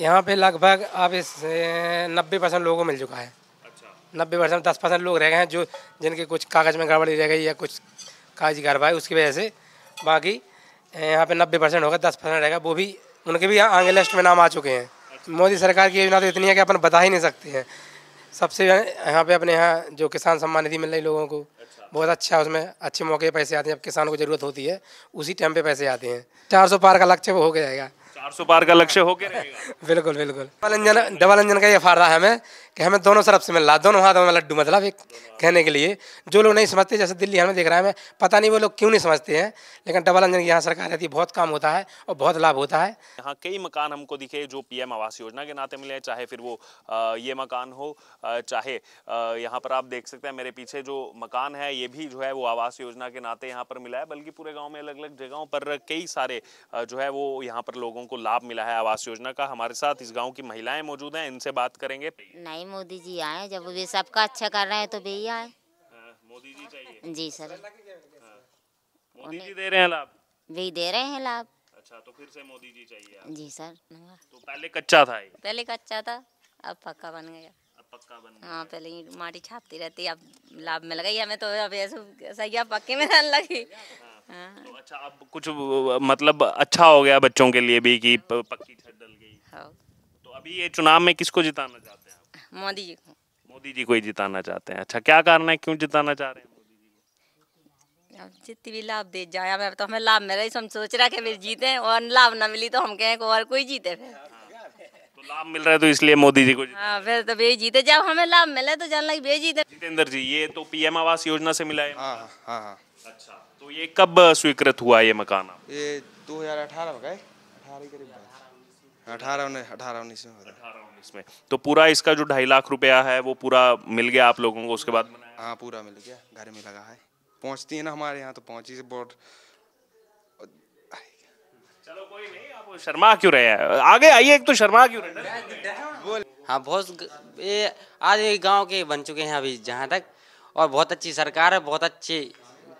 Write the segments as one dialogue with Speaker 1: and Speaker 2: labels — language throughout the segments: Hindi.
Speaker 1: यहाँ पे लगभग अब इस नब्बे परसेंट लोगों को मिल चुका है अच्छा। नब्बे परसेंट दस परसेंट लोग रह गए हैं जो जिनके कुछ कागज़ में गड़बड़ी रह गई या कुछ कागज कार्रवाई उसकी वजह से बाकी यहाँ पे नब्बे परसेंट होगा दस परसेंट रहेगा वो भी उनके भी यहाँ आगे लिस्ट में नाम आ चुके हैं अच्छा। मोदी सरकार की योजना तो इतनी है कि अपन बता ही नहीं सकते हैं सबसे यहाँ पे अपने यहाँ जो किसान सम्मान निधि मिल रही लोगों को अच्छा। बहुत अच्छा उसमें अच्छे मौके पैसे आते हैं जब किसान को ज़रूरत होती है उसी टाइम पे पैसे आते हैं चार सौ पार का लक्ष्य वो हो जाएगा चार सौ पार का लक्ष्य हो
Speaker 2: गया
Speaker 1: बिल्कुल बिल्कुल डबल इंजन डबल इंजन का ये फायदा है हमें कि हमें दोनों तरफ से मिल रहा दोनों हाथों में लड्डू मतलब एक कहने के लिए जो लोग नहीं समझते जैसे दिल्ली हमें देख रहा है हमें पता नहीं वो लोग क्यों नहीं समझते हैं लेकिन डबल इंजन की यहाँ सरकार रहती है बहुत काम होता है और बहुत लाभ होता है
Speaker 2: यहाँ कई मकान हमको दिखे जो पी आवास योजना के नाते मिले चाहे फिर वो ये मकान हो चाहे यहाँ पर आप देख सकते हैं मेरे पीछे जो मकान है ये भी जो है वो आवास योजना के नाते यहाँ पर मिला है बल्कि पूरे गाँव में अलग अलग जगहों पर कई सारे जो है वो यहाँ पर लोगों को लाभ मिला है आवास योजना का हमारे साथ इस गांव की महिलाएं मौजूद हैं इनसे बात करेंगे
Speaker 3: नहीं मोदी जी आए जब वे सबका अच्छा कर रहे हैं तो वे ही आए हाँ,
Speaker 2: मोदी जी चाहिए जी सर हाँ, मोदी जी दे रहे हैं लाभ वे दे रहे हैं लाभ अच्छा तो फिर से मोदी जी चाहिए जी सर तो पहले कच्चा था
Speaker 4: पहले कच्चा था अब पक्का बन गया पक्का हाँ पहले माटी छापती रहती अब लाभ मिल गई हमें तो अब ऐसे सही पक्के में लगी हाँ। हाँ। तो
Speaker 2: अच्छा अब कुछ मतलब अच्छा हो गया बच्चों के लिए भी कि पक्की छत डल गई हाँ। तो अभी ये चुनाव में किसको जिताना चाहते हैं मोदी जी को मोदी जी को ही जिताना चाहते हैं अच्छा क्या कारण है क्यों जिताना चाह रहे हैं
Speaker 4: जितनी भी लाभ दे जाया मैं तो हमें लाभ मिला हम सोच रहा कि फिर जीते और लाभ ना मिली तो हम कहें को और कोई जीते फिर हाँ। तो
Speaker 2: लाभ मिल रहा है तो इसलिए मोदी जी को
Speaker 4: हाँ फिर तो भेज जीते जब हमें लाभ मिला तो जान लगे भेज जीते
Speaker 2: जितेंद्र जी ये तो पीएम आवास योजना से मिला है हाँ, हाँ हाँ अच्छा ये कब स्वीकृत हुआ ये मकान ये
Speaker 5: 2018 में गए अठारह उन्नीस अठारह उन्नीस में
Speaker 2: अठारह उन्नीस में तो पूरा इसका जो ढाई लाख रुपया है वो पूरा मिल गया आप लोगों को उसके बाद हाँ
Speaker 5: पूरा मिल गया घर में लगा है पहुँचती है ना हमारे यहाँ तो पहुँची से बोर्ड
Speaker 2: चलो कोई नहीं आप शर्मा क्यों रहे हैं आगे आइए एक तो शर्मा क्यों
Speaker 6: रहे हाँ बहुत ये आज गांव के बन चुके हैं अभी जहाँ तक और बहुत अच्छी सरकार है बहुत अच्छी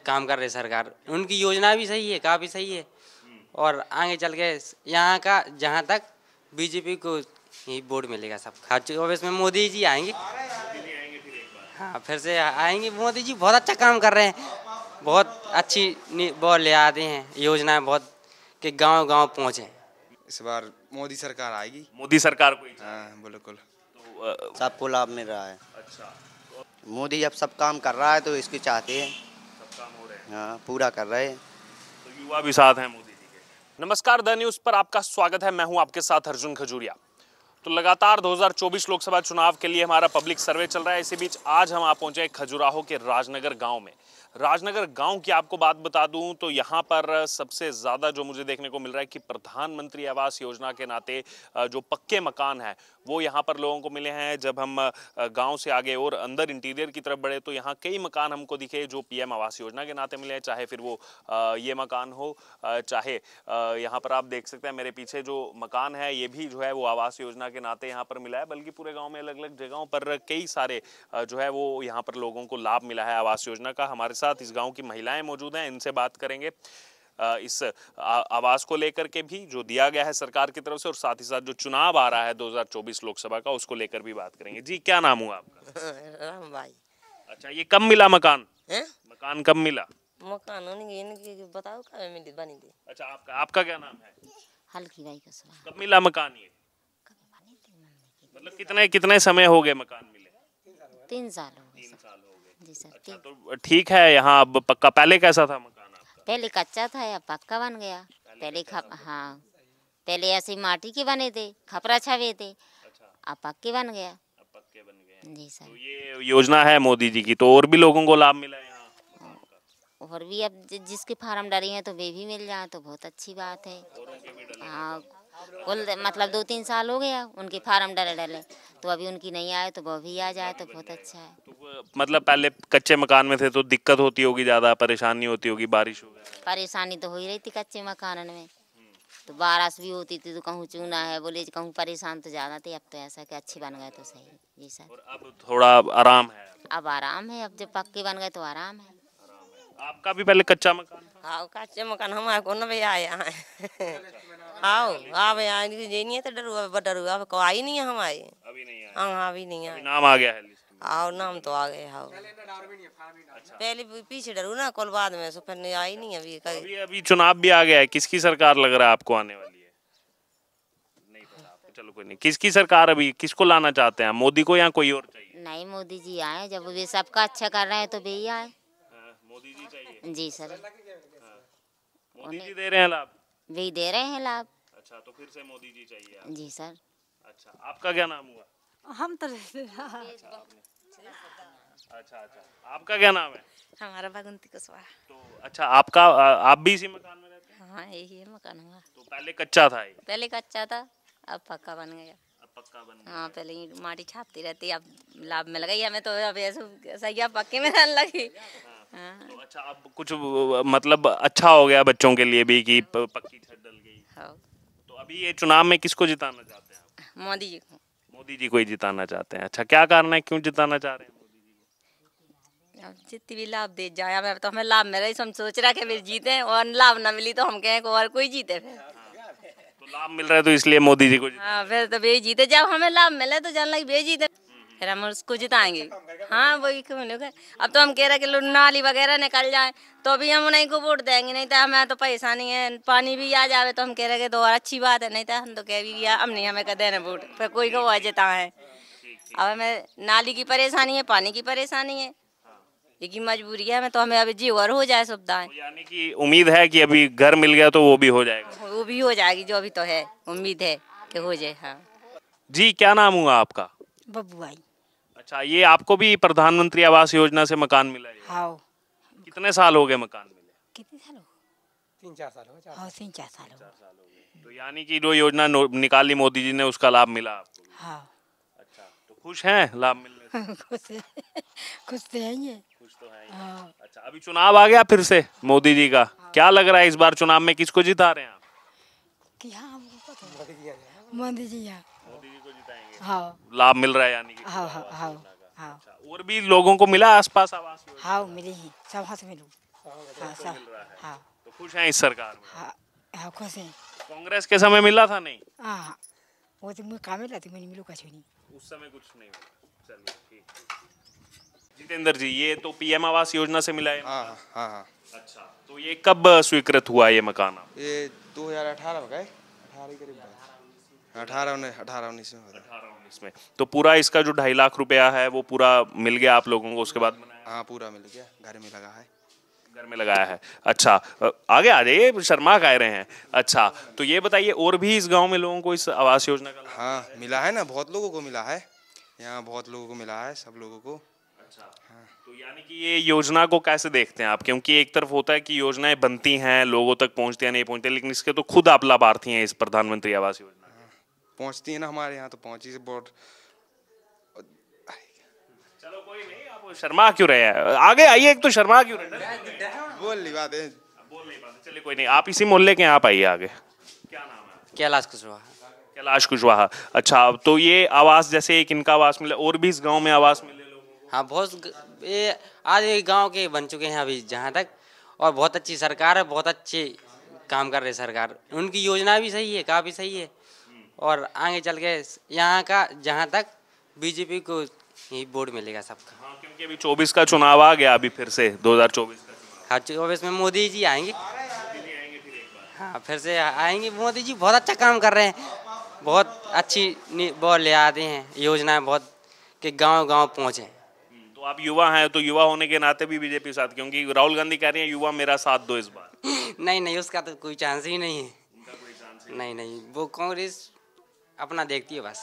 Speaker 6: काम कर रही सरकार उनकी योजना भी सही है काफ़ी सही है और आगे चल के यहाँ का जहाँ तक बीजेपी को ही वोट मिलेगा सब खाची चौबीस में मोदी जी आएंगे हाँ फिर से आएंगे मोदी जी बहुत अच्छा काम कर रहे हैं बहुत अच्छी वो ले आते हैं योजनाएं बहुत कि गांव गांव पहुँचे इस बार
Speaker 5: मोदी सरकार आएगी
Speaker 6: मोदी सरकार
Speaker 2: को
Speaker 5: हाँ बिल्कुल तो, सबको लाभ मिल रहा है
Speaker 2: अच्छा
Speaker 6: मोदी जब सब काम कर रहा है तो इसकी चाहते हैं हाँ, पूरा कर रहे हैं
Speaker 2: तो युवा भी साथ हैं मोदी जी के नमस्कार द न्यूज़ पर आपका स्वागत है मैं हूं आपके साथ अर्जुन खजूरिया तो लगातार 2024 लोकसभा चुनाव के लिए हमारा पब्लिक सर्वे चल रहा है इसी बीच आज हम आप पहुंचे खजुराहो के राजनगर गांव में राजनगर गांव की आपको बात बता दूं तो यहां पर सबसे ज़्यादा जो मुझे देखने को मिल रहा है कि प्रधानमंत्री आवास योजना के नाते जो पक्के मकान है वो यहाँ पर लोगों को मिले हैं जब हम गांव से आगे और अंदर इंटीरियर की तरफ बढ़े तो यहाँ कई मकान हमको दिखे जो पीएम आवास योजना के नाते मिले हैं चाहे फिर वो ये मकान हो चाहे यहाँ पर आप देख सकते हैं मेरे पीछे जो मकान है ये भी जो है वो आवास योजना के नाते यहाँ पर मिला है बल्कि पूरे गाँव में अलग अलग जगहों पर कई सारे जो है वो यहाँ पर लोगों को लाभ मिला है आवास योजना का हमारे साथ इस गांव की महिलाएं मौजूद हैं इनसे बात करेंगे इस आवाज़ को लेकर के भी जो दिया गया है सरकार की तरफ से और साथ ही साथ जो चुनाव आ रहा है 2024 लोकसभा का उसको लेकर भी बात करेंगे जी क्या नाम हुआ
Speaker 4: आपका राम भाई अच्छा ये कब मिला मकान है? मकान कब मिला मकान इनकी बताओ कब
Speaker 2: मिली बनी थी अच्छा आपका आपका क्या नाम है हल्की भाई का सवाल कब मिला मकान ये मतलब कितने कितने समय हो गए मकान मिले तीन साल हो गए तीन
Speaker 3: साल हो जी सर अच्छा, तो
Speaker 2: ठीक है यहाँ अब पक्का पहले कैसा था मकान
Speaker 3: पहले कच्चा था या पक्का बन गया पहले खप हाँ पहले ऐसे माटी के बने थे खपरा छावे थे अच्छा। अब पक्के बन गया
Speaker 2: जी सर तो ये योजना है मोदी जी की तो और भी लोगों को लाभ मिला है
Speaker 3: और भी अब जिसके फार्म डाली हैं तो वे भी मिल जाए तो बहुत अच्छी बात है हाँ तो बोल मतलब दो तीन साल हो गया उनके फार्म डले डले तो अभी उनकी नहीं आए तो वह भी आ जाए तो बहुत अच्छा है
Speaker 2: तो मतलब पहले कच्चे मकान में थे तो दिक्कत होती होगी ज़्यादा परेशानी होती होगी बारिश हो
Speaker 3: परेशानी तो हो ही रही थी कच्चे मकान में तो बारिश भी होती थी तो कहूँ चूना है बोले कहूँ परेशान तो ज़्यादा थे अब तो ऐसा कि अच्छी बन गए तो सही जी सर अब
Speaker 2: थोड़ा आराम है
Speaker 3: अब आराम है अब जब पक्के बन गए तो आराम है
Speaker 4: आपका भी पहले कच्चा मकान हाँ कच्चे मकान हमारे को न भैया आया है अच्छा। आओ आवे आने नहीं है तो डर हुआ डर हुआ को आई नहीं है हम आए अभी नहीं आए हां अभी नहीं आए नाम आ गया है आओ नाम तो आ गए आओ पहले अच्छा। पीछे डरू ना कल बाद में सो फिर नहीं आई नहीं अभी अभी
Speaker 2: अभी चुनाव भी आ गया है किसकी सरकार लग रहा है आपको आने वाली है नहीं पता आपको चलो कोई नहीं किसकी सरकार अभी किसको लाना चाहते हैं मोदी को या कोई और
Speaker 3: चाहिए नहीं मोदी जी आए जब वे सबका अच्छा कर रहे हैं तो वे ही आए हाँ,
Speaker 2: मोदी जी चाहिए जी सर हाँ। मोदी जी दे रहे हैं लाभ वही दे रहे हैं लाभ अच्छा तो फिर से मोदी जी चाहिए आप। जी सर अच्छा आपका क्या नाम हुआ हम तो अच्छा, अच्छा अच्छा आपका क्या नाम है हमारा भगवंती कुशवाहा तो अच्छा आपका आप भी इसी मकान में
Speaker 4: रहते हैं हाँ यही है मकान हुआ तो पहले कच्चा था ये पहले कच्चा था अब पक्का बन गया हाँ पहले माटी छापती रहती अब लाभ में लगाई हमें तो अब ऐसा सही पक्के में लगी तो हाँ। अच्छा अब
Speaker 2: कुछ मतलब अच्छा हो गया बच्चों के लिए भी कि हाँ। पक्की छत डल गई हाँ। तो अभी ये चुनाव में किसको जिताना चाहते
Speaker 4: हैं मोदी जी को
Speaker 2: मोदी जी को ही जिताना चाहते हैं अच्छा क्या कारण है क्यों जिताना चाह रहे हैं
Speaker 4: जितनी भी लाभ दे जाए हमें तो हमें लाभ मिला तो हम सोच रहा कि फिर जीते और लाभ ना मिली तो हम कहें को और कोई जीते फिर हाँ। तो लाभ
Speaker 2: मिल रहा है तो इसलिए मोदी जी को
Speaker 4: हाँ फिर तो भेज जीते जब हमें लाभ मिले तो जान लगे भेज जीते फिर हम उसको जिताएंगे हाँ वही क्यों अब तो हम कह रहे कि नाली वगैरह निकल जाए तो भी हम उन्हीं को वोट देंगे नहीं तो हमें तो परेशानी है पानी भी आ जावे तो हम कह रहे कि दो और अच्छी बात है नहीं तो हम तो कह भी गया हम नहीं हमें कह देना वोट फिर कोई को जिता है अब हमें नाली की परेशानी है पानी की परेशानी है लेकिन मजबूरी है हमें तो हमें अभी जी और हो जाए सुविधा तो यानी
Speaker 2: कि उम्मीद है कि अभी घर मिल गया तो वो भी हो जाएगा
Speaker 4: हाँ, वो भी हो जाएगी जो अभी तो है उम्मीद है कि हो जाए हाँ
Speaker 2: जी क्या नाम हुआ आपका बबुआई अच्छा ये आपको भी प्रधानमंत्री आवास योजना से मकान मिला है हाँ कितने साल हो गए मकान मिले
Speaker 4: कितने साल हो
Speaker 1: तीन चार साल हो हाँ तीन चार साल हो गए तो यानी कि जो योजना
Speaker 2: निकाली मोदी जी ने उसका लाभ मिला आपको हाँ अच्छा तो खुश हैं लाभ मिलने खुश खुश तो है ये खुश तो है हाँ। अच्छा अभी चुनाव आ गया फिर से मोदी जी का क्या लग रहा है इस बार चुनाव में किसको जिता रहे
Speaker 3: हैं आप हाँ, मोदी जी मोदी जी
Speaker 4: हाँ।
Speaker 2: लाभ मिल रहा है यानी
Speaker 4: कि हाँ, हाँ,
Speaker 2: अच्छा, और भी लोगों को मिला आसपास आवास
Speaker 4: हाँ मिली ही मतलब सब हाथ
Speaker 2: मिलू तो खुश है इस सरकार खुश हैं कांग्रेस के समय मिला था नहीं
Speaker 4: वो तो मुझे
Speaker 3: काम मिला था मैंने मिलू कुछ नहीं
Speaker 2: उस समय कुछ नहीं मिला ठीक जितेंद्र जी ये तो पीएम आवास योजना से मिला है हाँ हाँ हाँ अच्छा तो ये कब स्वीकृत हुआ ये मकान ये
Speaker 5: 2018 में गए 18 के करीब अठारह अठारह उन्नीस में अठारह उन्नीस में
Speaker 2: तो पूरा इसका जो ढाई लाख रुपया है वो पूरा मिल गया आप लोगों को उसके बाद
Speaker 5: हाँ पूरा मिल गया घर में लगा है
Speaker 2: घर में लगाया है अच्छा आगे आ जाइए शर्मा कह रहे हैं अच्छा तो ये बताइए और भी इस गांव में लोगों को इस आवास योजना का हाँ
Speaker 5: मिला है ना बहुत लोगों को मिला है यहाँ बहुत लोगों को मिला है सब लोगों को अच्छा
Speaker 2: हाँ। तो यानी कि ये योजना को कैसे देखते हैं आप क्योंकि एक तरफ होता है कि योजनाएं बनती हैं लोगों तक पहुंचती हैं नहीं पहुंचती लेकिन इसके तो खुद आप लाभार्थी हैं इस प्रधानमंत्री आवास योजना
Speaker 5: पहुंचती है ना हमारे यहाँ तो पहुंची से बोर्ड चलो कोई नहीं आप
Speaker 2: शर्मा क्यों रहे हैं आगे आइए एक तो शर्मा क्यों रहे
Speaker 5: बोल नहीं पाते बोल नहीं पाते चलिए कोई
Speaker 2: नहीं आप इसी मोहल्ले के आप आइए आगे क्या
Speaker 6: नाम है कैलाश कुशवाहा
Speaker 2: कैलाश कुशवाहा अच्छा तो ये आवास जैसे एक इनका आवास मिले और भी इस गाँव में आवास मिले
Speaker 6: हाँ बहुत ये आज ये गाँव के बन चुके हैं अभी जहाँ तक और बहुत अच्छी सरकार है बहुत अच्छे काम कर रही सरकार उनकी योजना भी सही है काफ़ी सही है और आगे चल के यहाँ का जहाँ तक बीजेपी को ही वोट मिलेगा सबका हाँ क्योंकि अभी
Speaker 2: चौबीस का चुनाव आ गया अभी फिर से दो हज़ार चौबीस
Speaker 6: हाँ चौबीस में मोदी जी आएंगे हाँ फिर से आएंगे मोदी जी बहुत अच्छा काम कर रहे हैं बहुत अच्छी
Speaker 2: वो ले आते हैं योजनाएं बहुत कि गांव गांव पहुँचे हम्म, तो आप युवा हैं तो युवा होने के नाते भी बीजेपी साथ क्योंकि राहुल गांधी कह रहे हैं युवा मेरा साथ दो इस बार
Speaker 6: नहीं नहीं उसका तो कोई चांस ही नहीं है नहीं नहीं वो कांग्रेस अपना देखती है बस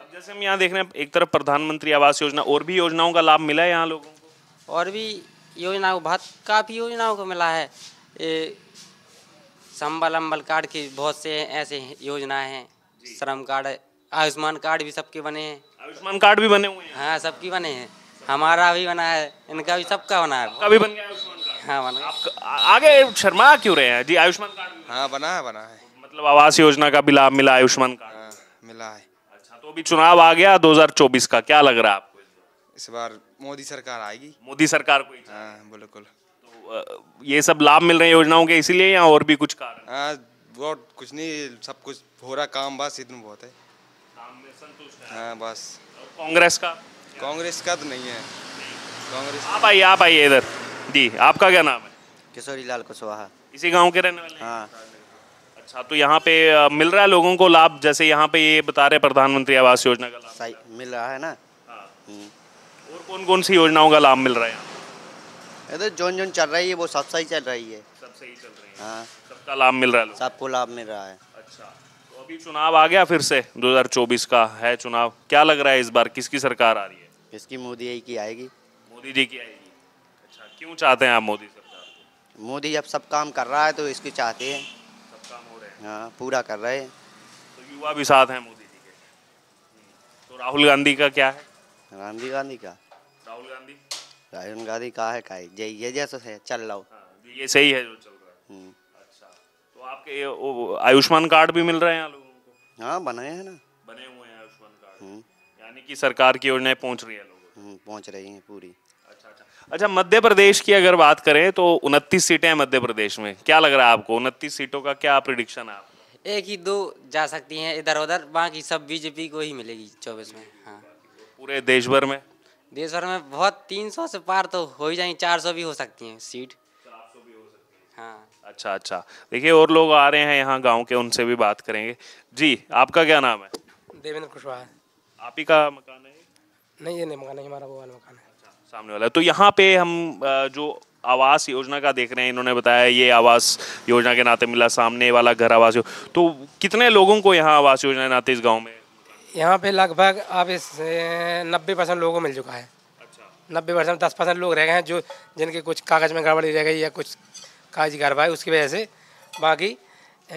Speaker 6: अब जैसे
Speaker 2: हम यहाँ देख रहे हैं एक तरफ प्रधानमंत्री आवास योजना और भी योजनाओं का लाभ मिला है यहाँ लोगों
Speaker 6: को और भी योजनाओं बहुत काफ़ी योजनाओं को मिला है संबल अम्बल कार्ड की बहुत से ऐसे योजनाएं हैं श्रम कार्ड आयुष्मान कार्ड भी सबके बने हैं आयुष्मान कार्ड भी बने हुए हैं हाँ सबके बने हैं हमारा भी बना है इनका भी सबका बना है कभी बन गया हाँ बना आप
Speaker 2: आगे शर्मा क्यों रहे हैं जी
Speaker 5: आयुष्मान कार्ड हाँ बना है बना है
Speaker 2: मतलब आवास योजना का भी लाभ मिला आयुष्मान कार्ड हाँ। मिला है अच्छा तो अभी चुनाव आ गया 2024 का क्या लग रहा है आपको
Speaker 5: इस बार मोदी सरकार
Speaker 2: आएगी मोदी सरकार को हाँ,
Speaker 5: बिल्कुल तो
Speaker 2: ये सब लाभ मिल रहे हैं योजनाओं के इसीलिए या और भी कुछ
Speaker 5: कारण हाँ, बहुत कुछ नहीं सब कुछ हो रहा काम बस इतना बहुत है हाँ बस कांग्रेस का कांग्रेस का तो नहीं है कांग्रेस
Speaker 2: आप आइए आप आइए इधर जी आपका क्या नाम है
Speaker 5: किशोरी लाल कुशवाहा
Speaker 2: इसी गांव के रहने वाले हाँ अच्छा तो यहाँ पे मिल रहा है लोगों को लाभ जैसे यहाँ पे ये बता रहे प्रधानमंत्री आवास योजना का
Speaker 6: लाभ मिल रहा है ना हाँ।
Speaker 2: हम्म। और कौन कौन सी योजनाओं का लाभ मिल रहा है
Speaker 6: इधर जोन जोन चल रही है वो सब सही चल रही है चल रही है
Speaker 2: हाँ। सबका लाभ मिल रहा है
Speaker 6: सबको लाभ मिल रहा है अच्छा तो अभी
Speaker 2: चुनाव आ गया फिर से 2024 का है चुनाव क्या लग रहा है इस बार किसकी सरकार आ रही है किसकी मोदी जी की आएगी मोदी जी की आएगी अच्छा क्यों चाहते हैं आप मोदी
Speaker 6: सरकार मोदी जब सब काम कर रहा है तो इसकी
Speaker 2: चाहते हैं हाँ पूरा कर रहे हैं तो युवा भी साथ हैं मोदी जी के तो राहुल गांधी का क्या है राहुल गांधी का राहुल
Speaker 6: गांधी राहुल गांधी का है का ये ये जैसा है चल रहा हूँ
Speaker 2: हाँ, ये सही है जो चल रहा है हम्म। अच्छा तो आपके आयुष्मान कार्ड भी मिल रहे हैं लोगों को हाँ बनाए हैं ना बने हुए हैं आयुष्मान कार्ड हम्म। यानी कि सरकार की योजनाएं पहुंच रही है लोगों हम्म, पहुंच रही है पूरी अच्छा मध्य प्रदेश की अगर बात करें तो उनतीस सीटें हैं मध्य प्रदेश में क्या लग रहा है आपको उनतीस सीटों का क्या प्रिडिक्शन है
Speaker 6: एक ही दो जा सकती हैं इधर उधर बाकी सब बीजेपी को ही मिलेगी चौबीस में हाँ पूरे देश भर में देश भर में बहुत तीन सौ से पार तो हो ही जाएंगे चार सौ भी हो सकती हैं सीट हाँ
Speaker 2: अच्छा अच्छा देखिए और लोग आ रहे हैं यहाँ गांव के उनसे भी बात करेंगे जी आपका क्या नाम है
Speaker 1: देवेंद्र कुशवाहा आप ही का मकान है नहीं ये नहीं मकान है हमारा वो वाला मकान है सामने वाला तो यहाँ पे हम
Speaker 2: जो आवास योजना का देख रहे हैं इन्होंने बताया ये आवास योजना के नाते मिला सामने वाला घर आवास तो कितने लोगों को यहाँ आवास योजना के नाते इस गाँव में
Speaker 1: यहाँ पे लगभग आप इस नब्बे परसेंट लोगों को मिल चुका है अच्छा। नब्बे परसेंट दस परसेंट लोग रह गए हैं जो जिनके कुछ कागज़ में गड़बड़ी रह गई या कुछ कागज कार्रवाई उसकी वजह से बाकी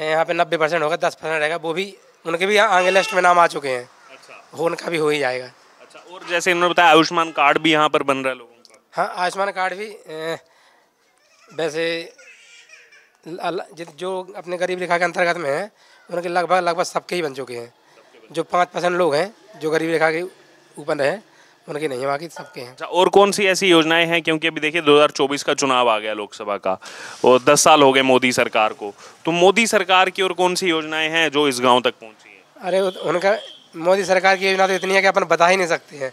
Speaker 1: यहाँ पे नब्बे परसेंट होगा दस परसेंट रहेगा वो भी उनके भी यहाँ आगे लिस्ट में नाम आ चुके
Speaker 2: हैं अच्छा। हो उनका भी हो ही जाएगा और जैसे इन्होंने बताया आयुष्मान कार्ड भी यहाँ पर बन रहा है लोगों
Speaker 1: का हाँ आयुष्मान कार्ड भी वैसे जो अपने गरीब रेखा के अंतर्गत में है उनके लगभग लगभग सबके ही बन चुके हैं जो पाँच परसेंट लोग हैं जो गरीब रेखा के ऊपर है उनके नहीं बाकी सबके हैं अच्छा,
Speaker 2: और कौन सी ऐसी योजनाएं हैं क्योंकि अभी देखिए 2024 का चुनाव आ गया लोकसभा का और 10 साल हो गए मोदी सरकार को तो मोदी सरकार की और कौन सी योजनाएं हैं जो इस गांव तक पहुंची
Speaker 1: हैं अरे उनका मोदी सरकार की योजना तो इतनी है कि अपन बता ही नहीं सकते हैं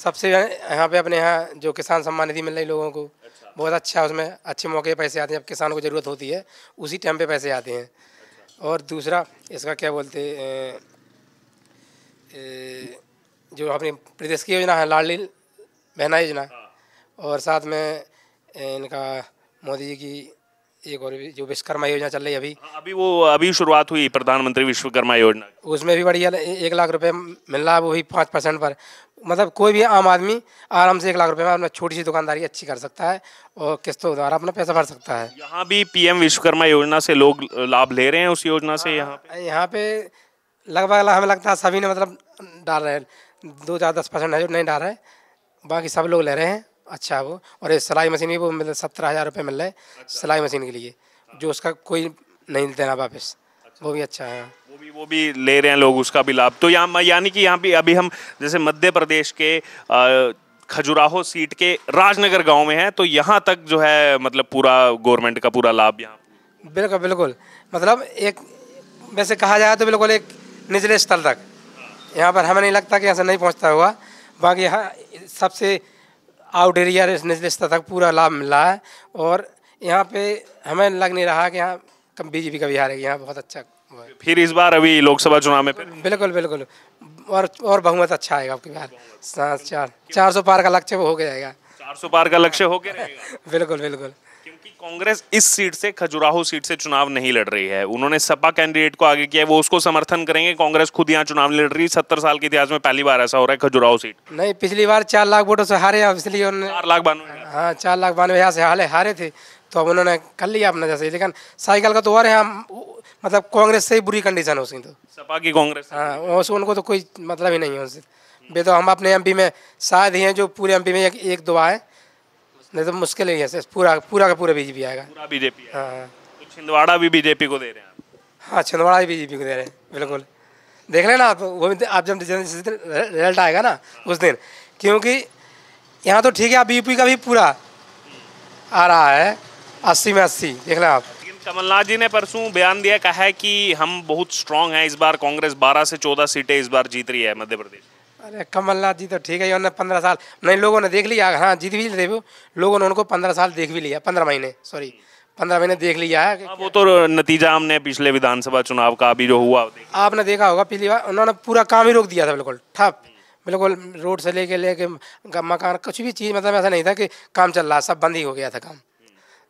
Speaker 1: सबसे यहाँ पे अपने यहाँ जो किसान सम्मान निधि मिल रही लोगों को अच्छा। बहुत अच्छा उसमें अच्छे मौके पैसे आते हैं अब किसान को ज़रूरत होती है उसी टाइम पे पैसे आते हैं अच्छा। और दूसरा इसका क्या बोलते ए, ए, जो अपनी प्रदेश की योजना है लाडली बहना योजना हाँ। और साथ में इनका मोदी जी की एक और जो विश्वकर्मा योजना चल रही है अभी हाँ,
Speaker 2: अभी वो अभी शुरुआत हुई प्रधानमंत्री विश्वकर्मा योजना
Speaker 1: उसमें भी बढ़िया एक लाख रुपए मिल रहा है वो भी पाँच परसेंट पर मतलब कोई भी आम आदमी आराम से एक लाख रुपए में अपना छोटी सी दुकानदारी अच्छी कर सकता है और किस्तों द्वारा अपना पैसा भर सकता है
Speaker 2: यहाँ भी पीएम विश्वकर्मा योजना से लोग लाभ ले रहे हैं उस योजना से यहाँ
Speaker 1: हाँ, यहाँ पे लगभग हमें लगता है सभी ने मतलब डाल रहे हैं दो चार दस परसेंट है जो नहीं डाल रहे बाकी सब लोग ले रहे हैं अच्छा वो और ये सिलाई मशीन भी वो मतलब सत्रह हज़ार रुपये मिल रहा है अच्छा। सिलाई मशीन के लिए हाँ। जो उसका कोई नहीं देना वापस अच्छा। वो भी अच्छा है वो
Speaker 2: भी वो भी ले रहे हैं लोग उसका भी लाभ तो यहाँ यानी कि यहाँ भी अभी हम जैसे मध्य प्रदेश के आ, खजुराहो सीट के राजनगर गांव में है तो यहाँ तक जो है मतलब पूरा गवर्नमेंट का पूरा लाभ यहाँ
Speaker 1: बिल्कुल बिल्कुल मतलब एक वैसे कहा जाए तो बिल्कुल एक निचले स्थल तक हाँ। यहाँ पर हमें नहीं लगता कि यहाँ से नहीं पहुँचता हुआ बाकी यहाँ सबसे आउट एरिया निचले तक पूरा लाभ मिल रहा है और यहाँ पे हमें लग नहीं रहा कि यहाँ कम बीजेपी का बिहार है यहाँ बहुत अच्छा
Speaker 2: फिर इस बार अभी लोकसभा चुनाव में
Speaker 1: बिल्कुल बिल्कुल और और बहुमत अच्छा आएगा आपके बिहार सात चार चार सौ पार का लक्ष्य हो गया
Speaker 2: चार सौ पार का लक्ष्य हो गया बिल्कुल बिल्कुल कांग्रेस इस सीट से खजुराहो सीट से चुनाव नहीं लड़ रही है उन्होंने सपा कैंडिडेट को आगे किया है वो उसको समर्थन करेंगे कांग्रेस खुद यहाँ चुनाव लड़ रही है सत्तर साल के इतिहास में पहली बार ऐसा हो रहा है खजुराहो सीट
Speaker 1: नहीं पिछली बार चार लाख वोटों से हारे इसलिए चार लाख बानवे हाँ चार लाख बानवे यहाँ से हारे हारे थे तो अब उन्होंने कर लिया अपने जैसे लेकिन साइकिल का तो और है मतलब कांग्रेस से ही बुरी कंडीशन है उसकी तो
Speaker 2: सपा की कांग्रेस
Speaker 1: हाँ उनको तो कोई मतलब ही नहीं है उनसे वे तो हम अपने एमपी में शायद ही हैं जो पूरे एमपी में एक, एक दो आए नहीं तो मुश्किल ही है पूरा पूरा का पूरा बीजेपी आएगा
Speaker 2: पूरा बीजेपी हाँ तो छिंदवाड़ा भी बीजेपी को दे रहे हैं
Speaker 1: हाँ छिंदवाड़ा भी बीजेपी को दे रहे हैं बिल्कुल देख लेना आप वो भी तो, आप जब रिजल्ट आएगा ना उस दिन क्योंकि यहाँ तो ठीक है आप यूपी का भी पूरा आ रहा है अस्सी में अस्सी देख लें आप
Speaker 2: कमलनाथ जी ने परसों बयान दिया कहा है कि हम बहुत स्ट्रांग हैं इस बार कांग्रेस 12 से 14 सीटें इस बार जीत रही है मध्य प्रदेश
Speaker 1: अरे कमलनाथ जी तो ठीक है उन्होंने पंद्रह साल नहीं लोगों ने देख लिया हाँ जीत भी देव लोगों ने उनको पंद्रह साल देख भी लिया पंद्रह महीने सॉरी पंद्रह महीने देख लिया है हाँ, वो
Speaker 2: तो नतीजा हमने पिछले विधानसभा चुनाव का अभी जो हुआ
Speaker 1: आपने देखा होगा पिछली बार उन्होंने पूरा काम ही रोक दिया था बिल्कुल ठप बिल्कुल रोड से लेके लेके मकान कुछ भी चीज़ मतलब ऐसा नहीं था कि काम चल रहा सब बंद ही हो गया था काम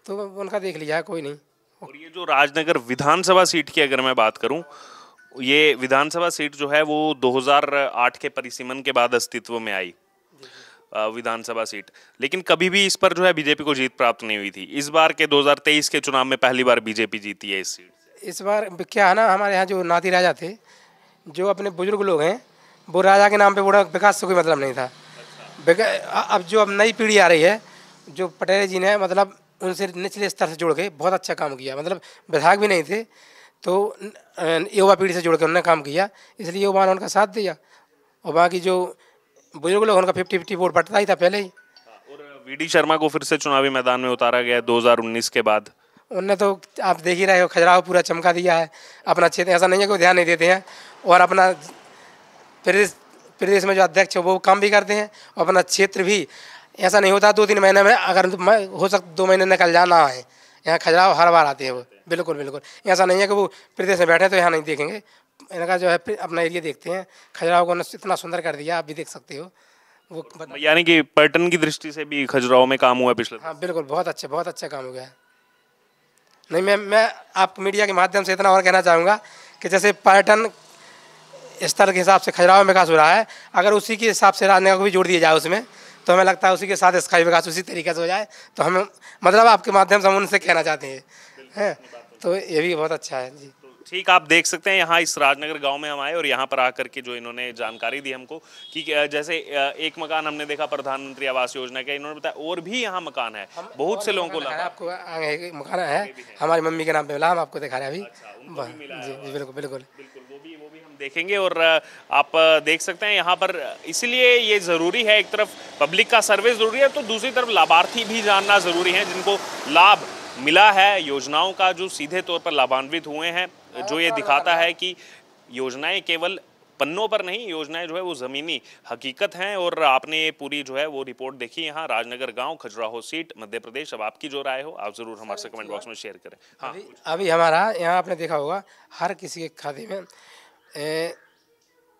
Speaker 1: तो उनका देख लिया कोई नहीं
Speaker 2: और ये जो राजनगर विधानसभा सीट की अगर मैं बात करूँ ये विधानसभा सीट जो है वो 2008 के परिसीमन के बाद अस्तित्व में आई विधानसभा सीट लेकिन कभी भी इस पर जो है बीजेपी को जीत प्राप्त नहीं हुई थी इस बार के 2023 के चुनाव में पहली बार बीजेपी जीती है इस सीट
Speaker 1: इस बार क्या है ना हमारे यहाँ जो नाती राजा थे जो अपने बुजुर्ग लोग हैं वो राजा के नाम पे बड़ा विकास से कोई मतलब नहीं था अच्छा। अब जो अब नई पीढ़ी आ रही है जो पटेल जी ने मतलब उनसे निचले स्तर से जुड़ के बहुत अच्छा काम किया मतलब विधायक भी नहीं थे तो युवा पीढ़ी से जुड़कर उन्होंने काम किया इसलिए युवा ने उनका साथ दिया और बाकी जो बुजुर्ग लोग उनका फिफ्टी फिफ्टी वोट बटता ही था पहले ही
Speaker 2: और वी शर्मा को फिर से चुनावी मैदान में उतारा गया उन्नीस के बाद
Speaker 1: उनने तो आप देख ही रहे हो खजराव पूरा चमका दिया है अपना क्षेत्र ऐसा नहीं है कि वो ध्यान नहीं देते हैं और अपना प्रदेश प्रदेश में जो अध्यक्ष है वो काम भी करते हैं और अपना क्षेत्र भी ऐसा नहीं होता दो तीन महीने में अगर हो सकता दो महीने निकल जाना है यहाँ खजराव हर बार आते हैं वो बिल्कुल बिल्कुल ऐसा नहीं है कि वो प्रदेश में बैठे तो यहाँ नहीं देखेंगे इनका जो है अपना एरिया देखते हैं खजुराहो को इतना सुंदर कर दिया आप भी देख सकते हो वो तो
Speaker 2: यानी कि पर्यटन की दृष्टि से भी खजुराहो में काम हुआ पिछले
Speaker 1: हाँ बिल्कुल बहुत अच्छे बहुत अच्छा काम हो गया है नहीं मैं मैं आप मीडिया के माध्यम से इतना और कहना चाहूँगा कि जैसे पर्यटन स्तर के हिसाब से खजुराहो में विकास हो रहा है अगर उसी के हिसाब से राजनगर को भी जोड़ दिया जाए उसमें तो हमें लगता है उसी के साथ इसका विकास उसी तरीके से हो जाए तो हम मतलब आपके माध्यम से हम उनसे कहना चाहते हैं तो ये भी बहुत अच्छा है जी
Speaker 2: ठीक आप देख सकते हैं यहाँ इस राजनगर गांव में हम आए और यहाँ पर आकर के जो इन्होंने जानकारी दी हमको कि जैसे एक मकान हमने देखा प्रधानमंत्री आवास योजना का इन्होंने बताया और भी यहाँ मकान है बहुत से लोगों को लगा आपको
Speaker 1: मकान है हमारी मम्मी के नाम पे मिला हम आपको दिखा रहे हैं अभी अच्छा, जी बिल्कुल बिल्कुल
Speaker 2: देखेंगे और आप देख सकते हैं यहाँ पर इसलिए ये ज़रूरी है एक तरफ पब्लिक का सर्वे ज़रूरी है तो दूसरी तरफ लाभार्थी भी जानना ज़रूरी है जिनको लाभ मिला है योजनाओं का जो सीधे तौर पर लाभान्वित हुए हैं जो ये दिखाता है कि योजनाएं केवल पन्नों पर नहीं योजनाएं जो है वो ज़मीनी हकीकत हैं और आपने ये पूरी जो है वो रिपोर्ट देखी यहाँ राजनगर गांव खजुराहो सीट मध्य प्रदेश अब आपकी जो राय हो आप ज़रूर हमारे से कमेंट बॉक्स में शेयर करें हाँ अभी,
Speaker 1: अभी हमारा यहाँ आपने देखा होगा हर किसी के खाते में ए,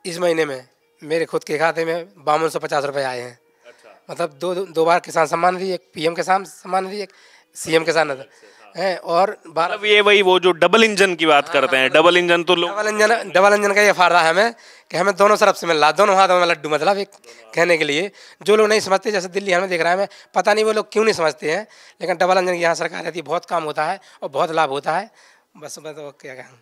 Speaker 1: इस महीने में मेरे खुद के खाते में बावन सौ पचास रुपये आए हैं अच्छा। मतलब दो दो बार किसान सम्मान दिए पीएम किसान सम्मान दिए सीएम के साथ नजर है और
Speaker 2: मतलब ये वही वो जो डबल इंजन की बात हाँ, करते हाँ, हैं डबल इंजन तो लोग डबल
Speaker 1: इंजन डबल इंजन का ये फायदा है हमें कि हमें दोनों तरफ से मिल रहा दोनों हाथों में लड्डू मतलब एक कहने के लिए जो लोग नहीं समझते जैसे दिल्ली हमें देख रहा है मैं पता नहीं वो लोग क्यों नहीं समझते हैं लेकिन डबल इंजन की यहाँ सरकार रहती है बहुत काम होता है और बहुत लाभ होता है बस मैं तो क्या कहूँ